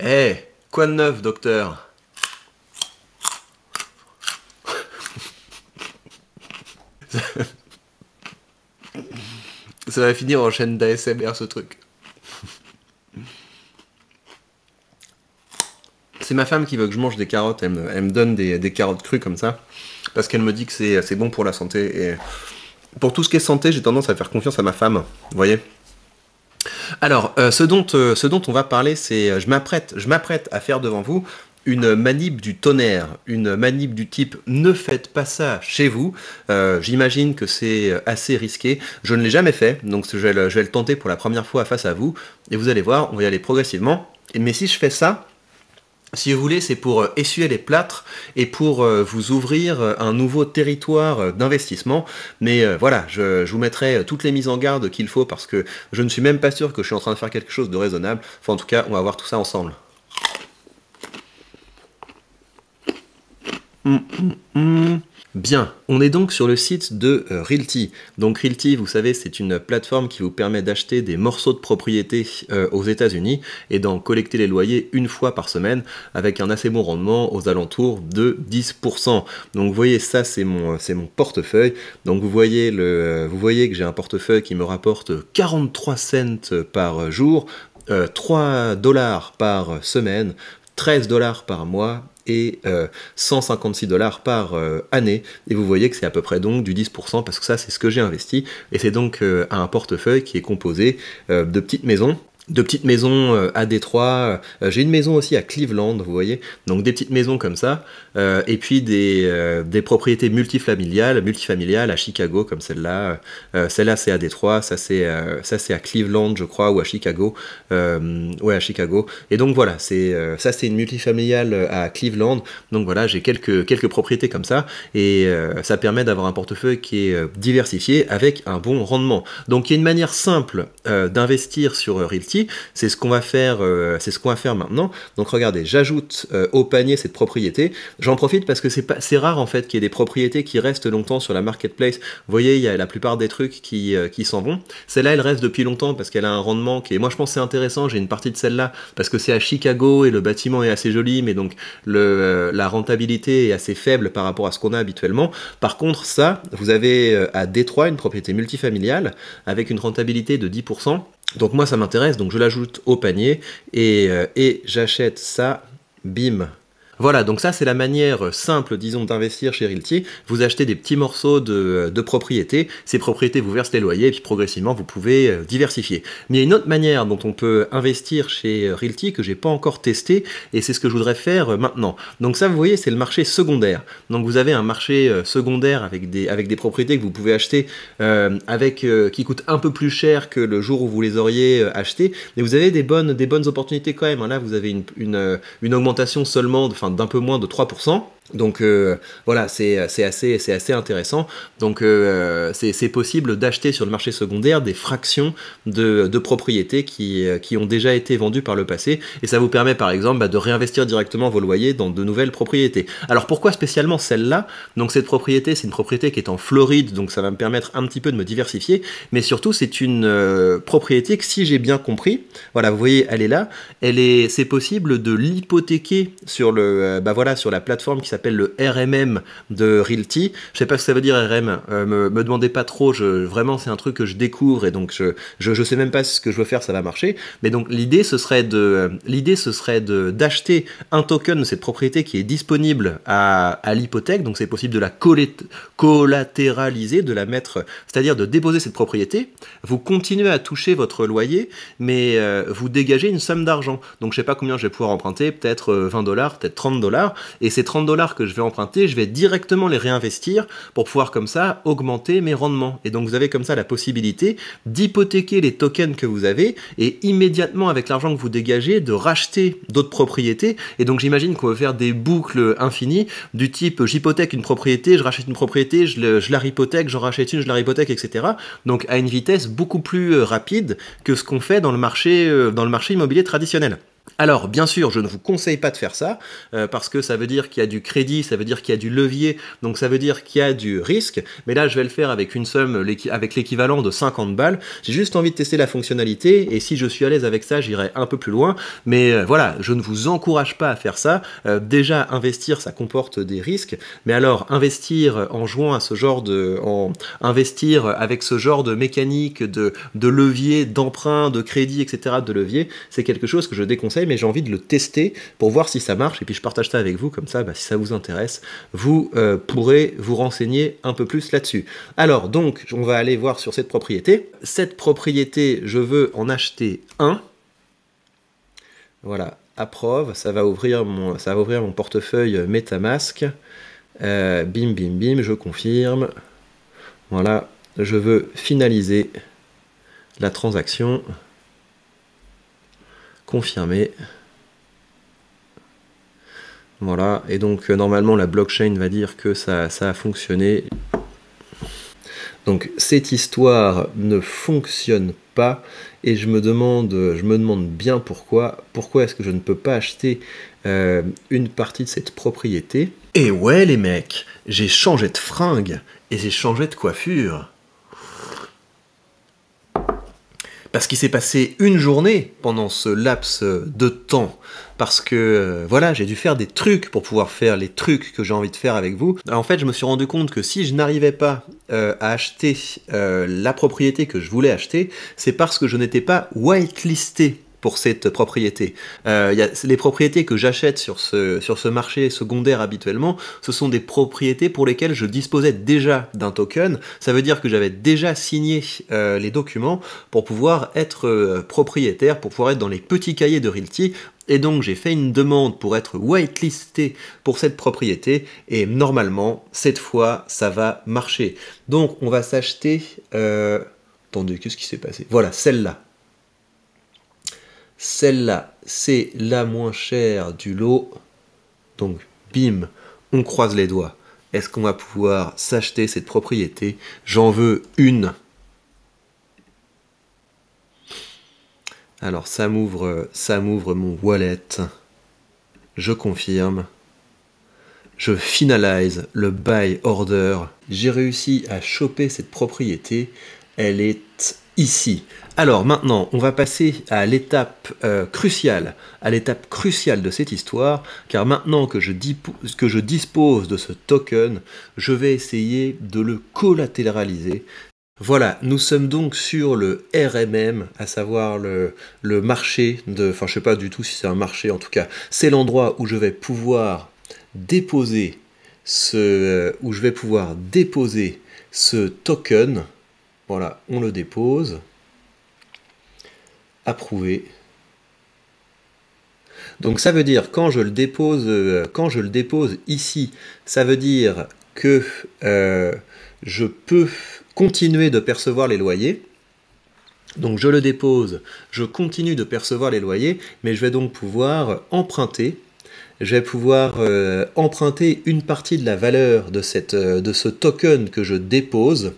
Eh, quoi de neuf, docteur Ça va finir en chaîne d'ASMR ce truc. C'est ma femme qui veut que je mange des carottes, elle me, donne des, des, carottes crues comme ça, parce qu'elle me dit que c'est bon pour la santé. Et pour tout ce qui est santé, j'ai tendance à faire confiance à ma femme, vous voyez alors, euh, ce, dont, euh, ce dont on va parler, c'est euh, je m'apprête, je m'apprête à faire devant vous une manip du tonnerre, une manip du type ne faites pas ça chez vous. J'imagine que c'est assez risqué. Je ne l'ai jamais fait, donc je vais le tenter pour la première fois face à vous. Et vous allez voir, on va y aller progressivement. Mais si je fais ça, si vous voulez, c'est pour euh, essuyer les plâtres et pour euh, vous ouvrir euh, un nouveau territoire d'investissement. Mais voilà, je, vous mettrai toutes les mises en garde qu'il faut parce que je ne suis même pas sûr que je suis en train de faire quelque chose de raisonnable. Enfin, en tout cas, on va voir tout ça ensemble. Bien, on est donc sur le site de euh, Realty. Donc Realty, vous savez, c'est une plateforme qui vous permet d'acheter des morceaux de propriété euh, aux États-Unis et d'en collecter les loyers une fois par semaine avec un assez bon rendement aux alentours de 10%. Donc vous voyez, ça c'est mon, euh, mon portefeuille. Donc vous voyez, le, vous voyez que j'ai un portefeuille qui me rapporte 43 cents par jour, 3 dollars par semaine, 13 dollars par mois et 156 euh, dollars par euh, année. Et vous voyez que c'est à peu près donc du 10% parce que ça, c'est ce que j'ai investi. Et c'est donc euh, un portefeuille qui est composé de petites maisons de petites maisons euh, à Détroit. Euh, j'ai une maison aussi à Cleveland, vous voyez. Donc des petites maisons comme ça. Euh, et puis des, des, propriétés multifamiliales, multifamiliales à Chicago comme celle-là. celle-là c'est à Détroit, ça c'est ça c'est à Cleveland je crois ou à Chicago. ouais à Chicago. Et donc voilà, c'est ça c'est une multifamiliale à Cleveland. Donc voilà, j'ai quelques quelques propriétés comme ça et ça permet d'avoir un portefeuille qui est diversifié avec un bon rendement. Donc il y a une manière simple d'investir sur Realty c'est ce qu'on va faire, euh, c'est ce qu'on faire maintenant. Donc regardez, j'ajoute euh, au panier cette propriété. J'en profite parce que c'est rare en fait qu'il y ait des propriétés qui restent longtemps sur la marketplace. Vous voyez, il y a la plupart des trucs euh, qui, s'en vont. Celle-là, elle reste depuis longtemps parce qu'elle a un rendement qui est, moi je pense c'est intéressant. J'ai une partie de celle-là parce que c'est à Chicago et le bâtiment est assez joli, mais donc la rentabilité est assez faible par rapport à ce qu'on a habituellement. Par contre, ça, vous avez à Détroit une propriété multifamiliale avec une rentabilité de 10%. Donc moi ça m'intéresse, donc je l'ajoute au panier et, euh, j'achète ça, bim, voilà, donc ça c'est la manière euh, simple, disons, d'investir chez Realty. Vous achetez des petits morceaux euh, de, propriétés, ces propriétés vous versent les loyers, et puis progressivement vous pouvez euh, diversifier. Mais il y a une autre manière dont on peut investir chez Realty que j'ai pas encore testé, et c'est ce que je voudrais faire maintenant. Donc ça, vous voyez, c'est le marché secondaire. Donc vous avez un marché secondaire avec des, avec des propriétés que vous pouvez acheter avec, qui coûtent un peu plus cher que le jour où vous les auriez achetées, mais vous avez des bonnes, des bonnes opportunités quand même. Hein. Là, vous avez une, une, augmentation seulement, enfin d'un peu moins de 3%, donc euh, voilà, c'est assez, assez intéressant. Donc euh, c'est possible d'acheter sur le marché secondaire des fractions de, propriétés euh, qui, ont déjà été vendues par le passé. Et ça vous permet par exemple bah, de réinvestir directement vos loyers dans de nouvelles propriétés. Alors pourquoi spécialement celle-là Donc cette propriété, c'est une propriété qui est en Floride, donc ça va me permettre un petit peu de me diversifier. Mais surtout, c'est une propriété que si j'ai bien compris, voilà, vous voyez, elle est là. C'est est possible de l'hypothéquer sur, le bah, voilà, sur la plateforme qui s'appelle s'appelle le RMM de Realty. Je sais pas ce que ça veut dire RM, euh, me, demandez pas trop, je, vraiment c'est un truc que je découvre et donc je, je, je, sais même pas ce que je veux faire, ça va marcher. Mais donc l'idée ce serait de euh, l'idée ce serait d'acheter un token de cette propriété qui est disponible à, à l'hypothèque, donc c'est possible de la collatéraliser, de la mettre, c'est-à-dire de déposer cette propriété, vous continuez à toucher votre loyer, mais euh, vous dégagez une somme d'argent. Donc je sais pas combien je vais pouvoir emprunter, peut-être 20 dollars, peut-être 30 dollars, et ces 30 dollars que je vais emprunter, je vais directement les réinvestir pour pouvoir comme ça augmenter mes rendements. Et donc vous avez comme ça la possibilité d'hypothéquer les tokens que vous avez et immédiatement avec l'argent que vous dégagez de racheter d'autres propriétés. Et donc j'imagine qu'on va faire des boucles infinies du type j'hypothèque une propriété, je rachète une propriété, je, la hypothèque, j'en rachète une, je la hypothèque, etc. Donc à une vitesse beaucoup plus euh, rapide que ce qu'on fait dans le marché, euh, dans le marché immobilier traditionnel. Alors, bien sûr, je ne vous conseille pas de faire ça, euh, parce que ça veut dire qu'il y a du crédit, ça veut dire qu'il y a du levier, donc ça veut dire qu'il y a du risque, mais là, je vais le faire avec une somme, avec l'équivalent de 50 balles. J'ai juste envie de tester la fonctionnalité, et si je suis à l'aise avec ça, j'irai un peu plus loin, mais euh, voilà, je ne vous encourage pas à faire ça. Euh, déjà, investir, ça comporte des risques, mais alors, investir en jouant à ce genre de... investir avec ce genre de mécanique, de, de levier, d'emprunt, de crédit, etc., de levier, c'est quelque chose que je déconseille mais j'ai envie de le tester pour voir si ça marche. Et puis je partage ça avec vous, comme ça, bah, si ça vous intéresse, vous euh, pourrez vous renseigner un peu plus là-dessus. Alors, donc, on va aller voir sur cette propriété. Cette propriété, je veux en acheter un. Voilà, approve, ça va ouvrir mon, ça va ouvrir mon portefeuille Metamask. Euh, bim, bim, bim, je confirme. Voilà, je veux finaliser la transaction confirmé Voilà, et donc euh, normalement la blockchain va dire que ça, ça a fonctionné. Donc cette histoire ne fonctionne pas et je me demande, je me demande bien pourquoi. Pourquoi est-ce que je ne peux pas acheter euh, une partie de cette propriété Et ouais les mecs, j'ai changé de fringue et j'ai changé de coiffure. parce qu'il s'est passé une journée pendant ce laps de temps, parce que euh, voilà, j'ai dû faire des trucs pour pouvoir faire les trucs que j'ai envie de faire avec vous. en fait, je me suis rendu compte que si je n'arrivais pas euh, à acheter euh, la propriété que je voulais acheter, c'est parce que je n'étais pas whitelisté pour cette propriété. Euh, les propriétés que j'achète sur ce, sur ce marché secondaire habituellement, ce sont des propriétés pour lesquelles je disposais déjà d'un token. Ça veut dire que j'avais déjà signé euh, les documents pour pouvoir être euh, propriétaire, pour pouvoir être dans les petits cahiers de Realty. Et donc j'ai fait une demande pour être whitelisté pour cette propriété et normalement cette fois ça va marcher. Donc on va s'acheter... attendez, qu'est-ce qui s'est passé Voilà, celle-là. Celle-là, c'est la moins chère du lot. Donc, bim, on croise les doigts. Est-ce qu'on va pouvoir s'acheter cette propriété J'en veux une. Alors ça m'ouvre ça m'ouvre mon wallet. Je confirme. Je finalise le buy order. J'ai réussi à choper cette propriété. Elle est ici. Alors maintenant, on va passer à l'étape euh, cruciale, à l'étape cruciale de cette histoire, car maintenant que je, que je dispose de ce token, je vais essayer de le collatéraliser, voilà, nous sommes donc sur le RMM, à savoir le, marché de... Enfin, je ne sais pas du tout si c'est un marché, en tout cas, c'est l'endroit où je vais pouvoir déposer ce... Euh, où je vais pouvoir déposer ce token voilà, on le dépose. Approuvé. Donc ça veut dire quand je le dépose, euh, quand je le dépose ici, ça veut dire que euh, je peux continuer de percevoir les loyers. Donc je le dépose, je continue de percevoir les loyers, mais je vais donc pouvoir emprunter. Je vais pouvoir euh, emprunter une partie de la valeur de, cette, de ce token que je dépose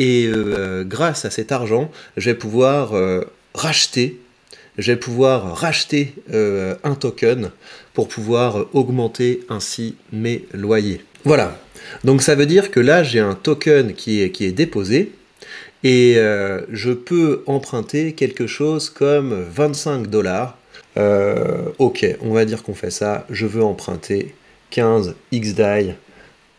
et euh, grâce à cet argent, je vais pouvoir euh, racheter je vais pouvoir racheter euh, un token pour pouvoir augmenter ainsi mes loyers. Voilà. Donc ça veut dire que là, j'ai un token qui est, qui est déposé et je peux emprunter quelque chose comme 25 dollars. ok, on va dire qu'on fait ça. Je veux emprunter 15 XDAI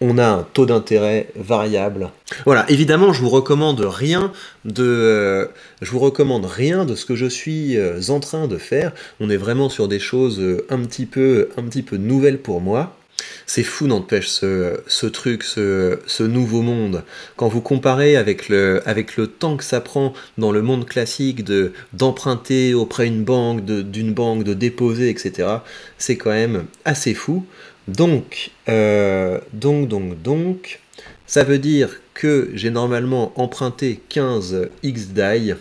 on a un taux d'intérêt variable. Voilà, évidemment, je vous recommande rien de euh, je vous recommande rien de ce que je suis euh, en train de faire. On est vraiment sur des choses euh, un petit peu un petit peu nouvelles pour moi. C'est fou, n'empêche, ce, ce, truc, ce, nouveau monde. Quand vous comparez avec le, avec le temps que ça prend dans le monde classique de d'emprunter auprès d'une banque, d'une banque, de déposer, etc., c'est quand même assez fou. Euh, donc, donc, donc, ça veut dire que j'ai normalement emprunté 15 XDAI,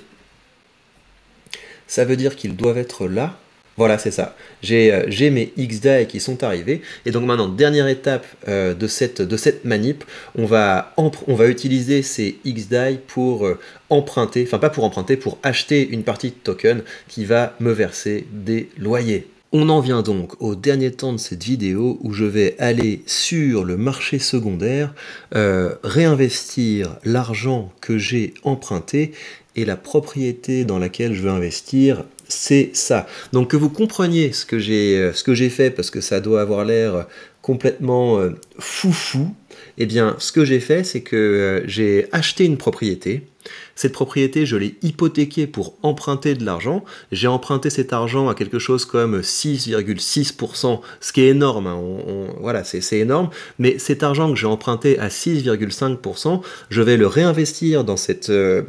Ça veut dire qu'ils doivent être là. Voilà, c'est ça. J'ai euh, mes X qui sont arrivés. Et donc maintenant, dernière étape euh, de, cette, manip, on va, utiliser ces X pour emprunter, enfin pas pour emprunter, pour acheter une partie de token qui va me verser des loyers. On en vient donc au dernier temps de cette vidéo où je vais aller sur le marché secondaire, euh, réinvestir l'argent que j'ai emprunté et la propriété dans laquelle je veux investir, c'est ça. Donc que vous compreniez ce que j'ai euh, fait parce que ça doit avoir l'air complètement euh, foufou, eh bien ce que j'ai fait c'est que j'ai acheté une propriété, cette propriété, je l'ai hypothéquée pour emprunter de l'argent. J'ai emprunté cet argent à quelque chose comme 6,6%, ce qui est énorme. Hein. voilà, c'est énorme. Mais cet argent que j'ai emprunté à 6,5%, je vais le réinvestir dans cette, euh,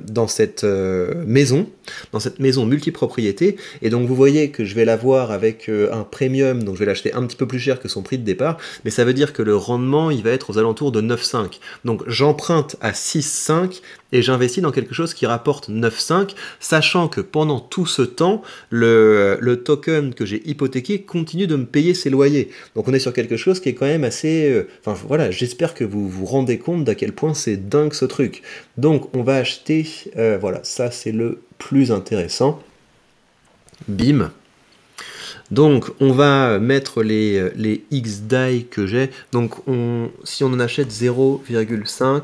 euh, maison, dans cette maison multipropriété. Et donc, vous voyez que je vais l'avoir avec euh, un premium, donc je vais l'acheter un petit peu plus cher que son prix de départ. Mais ça veut dire que le rendement, il va être aux alentours de 9,5. Donc, j'emprunte à 6,5 et j'investis dans quelque chose qui rapporte 9,5, sachant que pendant tout ce temps, le, token que j'ai hypothéqué continue de me payer ses loyers. Donc on est sur quelque chose qui est quand même assez... Euh, enfin voilà, j'espère que vous vous rendez compte d'à quel point c'est dingue ce truc. Donc on va acheter... Euh, voilà, ça c'est le plus intéressant. Bim, donc on va mettre les, euh, les X die que j'ai. Donc on, si on en achète 0,5,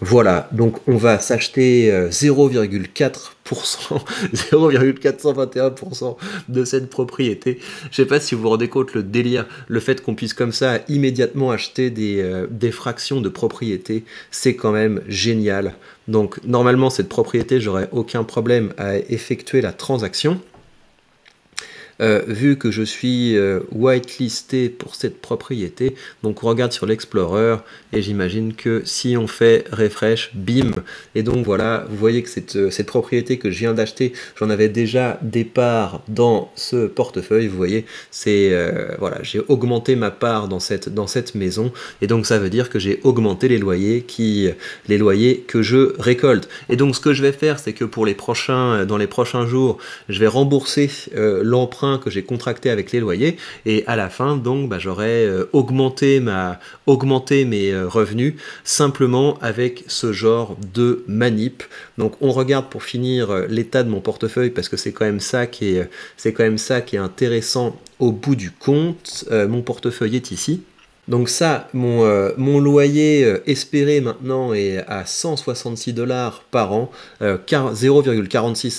Voilà, donc on va s'acheter 0,4%, euh, 0,421% de cette propriété. Je ne sais pas si vous vous rendez compte le délire, le fait qu'on puisse comme ça immédiatement acheter des, euh, des fractions de propriété, c'est quand même génial. Donc normalement cette propriété, j'aurais aucun problème à effectuer la transaction. Euh, vu que je suis euh, whitelisté pour cette propriété, donc on regarde sur l'Explorer, et j'imagine que si on fait refresh, bim, et donc voilà, vous voyez que cette, euh, propriété que je viens d'acheter, j'en avais déjà des parts dans ce portefeuille, vous voyez, c'est, voilà, j'ai augmenté ma part dans cette, dans cette maison, et donc ça veut dire que j'ai augmenté les loyers qui, les loyers que je récolte. Et donc ce que je vais faire, c'est que pour les prochains, dans les prochains jours, je vais rembourser l'emprunt que j'ai contracté avec les loyers. Et à la fin, donc, bah, j'aurais euh, augmenté, mes euh, revenus simplement avec ce genre de manip. Donc, on regarde pour finir euh, l'état de mon portefeuille parce que c'est quand même ça qui est, c'est qui est intéressant au bout du compte. mon portefeuille est ici. Donc ça, mon, euh, loyer euh, espéré maintenant est à 166 dollars par an, 0,46 euh,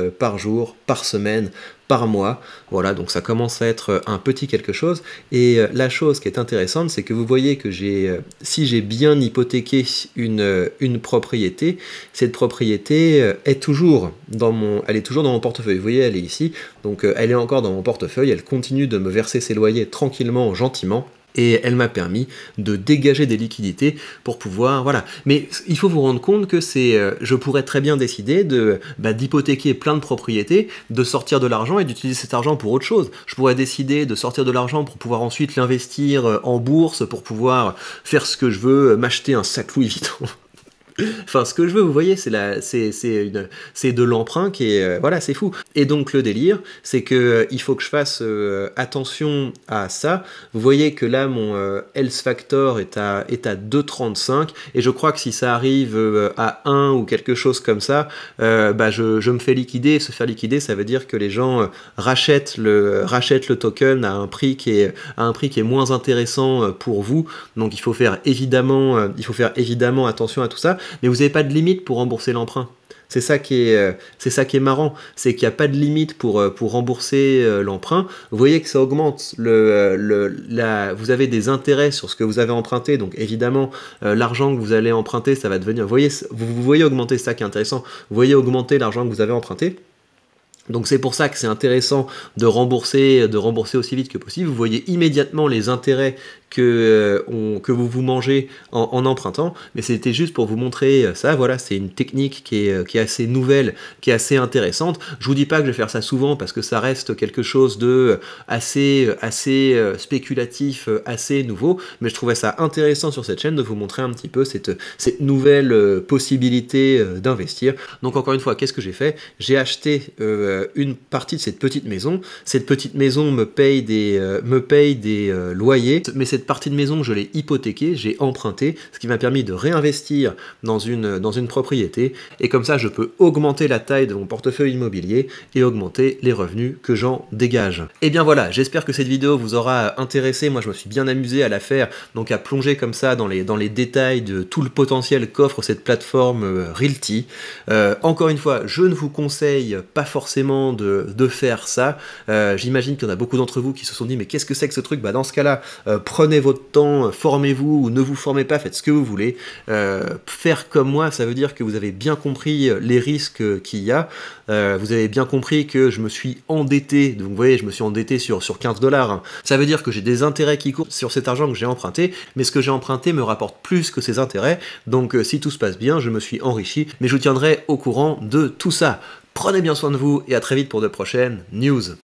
cents par jour, par semaine, par mois. Voilà, donc ça commence à être un petit quelque chose. Et la chose qui est intéressante, c'est que vous voyez que j'ai, si j'ai bien hypothéqué une, une propriété, cette propriété est toujours dans mon, elle est toujours dans mon portefeuille. Vous voyez, elle est ici, donc elle est encore dans mon portefeuille. Elle continue de me verser ses loyers tranquillement, gentiment et elle m'a permis de dégager des liquidités pour pouvoir voilà mais il faut vous rendre compte que c'est euh, je pourrais très bien décider de bah, d'hypothéquer plein de propriétés de sortir de l'argent et d'utiliser cet argent pour autre chose je pourrais décider de sortir de l'argent pour pouvoir ensuite l'investir euh, en bourse pour pouvoir faire ce que je veux euh, m'acheter un sac Louis Vuitton Enfin, ce que je veux, vous voyez, c'est de l'emprunt qui est... Euh, voilà, c'est fou. Et donc le délire, c'est que euh, il faut que je fasse euh, attention à ça. Vous voyez que là, mon health factor est à, est à 2,35, et je crois que si ça arrive à 1 ou quelque chose comme ça, bah, je, me fais liquider, se faire liquider, ça veut dire que les gens rachètent, le, rachètent le token à un prix qui est, à un prix qui est moins intéressant pour vous. Donc il faut faire évidemment, il faut faire évidemment attention à tout ça mais vous n'avez pas de limite pour rembourser l'emprunt. C'est ça qui est, euh, ça qui est marrant, c'est qu'il n'y a pas de limite pour, euh, pour rembourser euh, l'emprunt. Vous voyez que ça augmente. Le, la, vous avez des intérêts sur ce que vous avez emprunté, donc évidemment l'argent que vous allez emprunter, ça va devenir. Vous voyez, vous, voyez augmenter, c'est ça qui est intéressant. Vous voyez augmenter l'argent que vous avez emprunté. Donc c'est pour ça que c'est intéressant de rembourser, de rembourser aussi vite que possible. Vous voyez immédiatement les intérêts que, euh, on, que vous vous mangez en, empruntant, mais c'était juste pour vous montrer euh, ça, voilà, c'est une technique euh, qui est, assez nouvelle, qui est assez intéressante. Je vous dis pas que je vais faire ça souvent parce que ça reste quelque chose de assez, assez spéculatif, assez nouveau, mais je trouvais ça intéressant sur cette chaîne de vous montrer un petit peu cette, cette nouvelle possibilité d'investir. Donc encore une fois, qu'est-ce que j'ai fait J'ai acheté une partie de cette petite maison. Cette petite maison me paye des, me paye des loyers, mais cette partie de maison, je l'ai hypothéquée, j'ai emprunté, ce qui m'a permis de réinvestir dans une, dans une propriété. Et comme ça, je peux augmenter la taille de mon portefeuille immobilier et augmenter les revenus que j'en dégage. Et eh bien voilà, j'espère que cette vidéo vous aura intéressé. Moi, je me suis bien amusé à la faire, donc à plonger comme ça dans les, dans les détails de tout le potentiel qu'offre cette plateforme euh, Realty. Euh, encore une fois, je ne vous conseille pas forcément de, faire ça. Euh, j'imagine qu'il y en a beaucoup d'entre vous qui se sont dit, mais qu'est-ce que c'est que ce truc Bah dans ce cas-là, prenez prenez votre temps, formez-vous ou ne vous formez pas, faites ce que vous voulez. Euh, faire comme moi, ça veut dire que vous avez bien compris euh, les risques euh, qu'il y a. vous avez bien compris que je me suis endetté, donc vous voyez, je me suis endetté sur, sur 15 dollars. Ça veut dire que j'ai des intérêts qui courent sur cet argent que j'ai emprunté, mais ce que j'ai emprunté me rapporte plus que ces intérêts. Donc si tout se passe bien, je me suis enrichi, mais je vous tiendrai au courant de tout ça. Prenez bien soin de vous et à très vite pour de prochaines news.